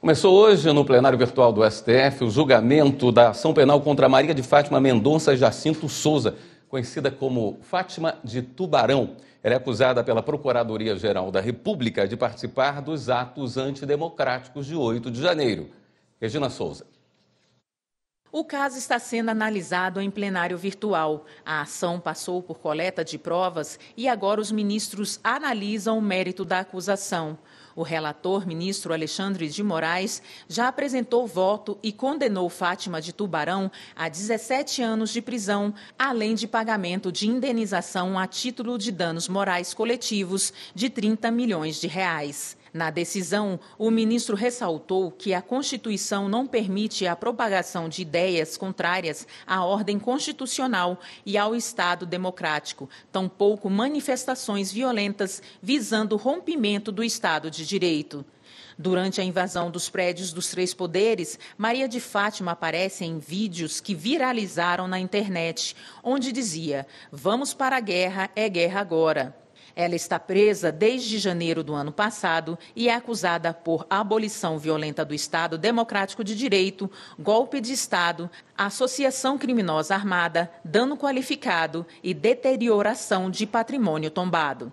Começou hoje, no plenário virtual do STF, o julgamento da ação penal contra Maria de Fátima Mendonça Jacinto Souza, conhecida como Fátima de Tubarão. Ela é acusada pela Procuradoria-Geral da República de participar dos atos antidemocráticos de 8 de janeiro. Regina Souza. O caso está sendo analisado em plenário virtual. A ação passou por coleta de provas e agora os ministros analisam o mérito da acusação. O relator, ministro Alexandre de Moraes, já apresentou voto e condenou Fátima de Tubarão a 17 anos de prisão, além de pagamento de indenização a título de danos morais coletivos de 30 milhões de reais. Na decisão, o ministro ressaltou que a Constituição não permite a propagação de ideias contrárias à ordem constitucional e ao Estado democrático, tampouco manifestações violentas visando o rompimento do Estado de Direito. Durante a invasão dos prédios dos três poderes, Maria de Fátima aparece em vídeos que viralizaram na internet, onde dizia: Vamos para a guerra, é guerra agora. Ela está presa desde janeiro do ano passado e é acusada por abolição violenta do Estado Democrático de Direito, golpe de Estado, associação criminosa armada, dano qualificado e deterioração de patrimônio tombado.